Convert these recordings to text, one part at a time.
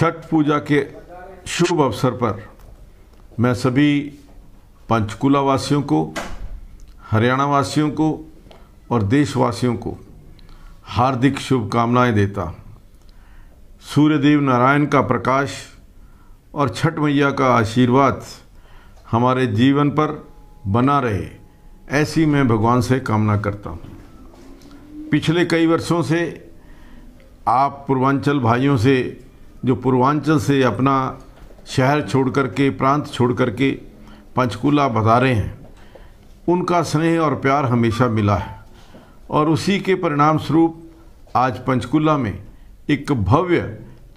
छठ पूजा के शुभ अवसर पर मैं सभी पंचकुला वासियों को हरियाणा वासियों को और देशवासियों को हार्दिक शुभकामनाएं देता सूर्यदेव नारायण का प्रकाश और छठ मैया का आशीर्वाद हमारे जीवन पर बना रहे ऐसी मैं भगवान से कामना करता हूँ पिछले कई वर्षों से आप पूर्वांचल भाइयों से जो पूर्वांचल से अपना शहर छोड़ कर के प्रांत छोड़ कर के पंचकूला बधारे हैं उनका स्नेह और प्यार हमेशा मिला है और उसी के परिणाम स्वरूप आज पंचकूला में एक भव्य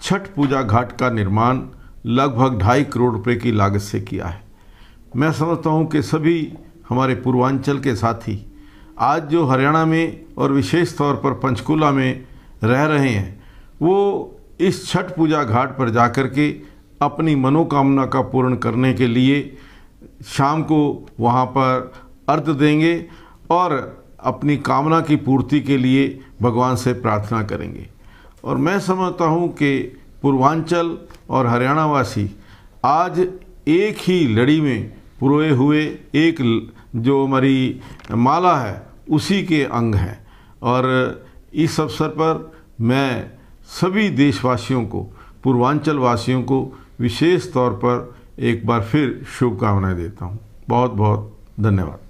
छठ पूजा घाट का निर्माण लगभग ढाई करोड़ रुपए की लागत से किया है मैं समझता हूँ कि सभी हमारे पूर्वांचल के साथी आज जो हरियाणा में और विशेष तौर पर पंचकूला में रह रहे हैं वो इस छठ पूजा घाट पर जाकर के अपनी मनोकामना का पूर्ण करने के लिए शाम को वहाँ पर अर्ध देंगे और अपनी कामना की पूर्ति के लिए भगवान से प्रार्थना करेंगे और मैं समझता हूँ कि पूर्वांचल और हरियाणावासी आज एक ही लड़ी में पुरोए हुए एक जो हमारी माला है उसी के अंग हैं और इस अवसर पर मैं सभी देशवासियों को पूर्वांचल वासियों को विशेष तौर पर एक बार फिर शुभकामनाएं देता हूँ बहुत बहुत धन्यवाद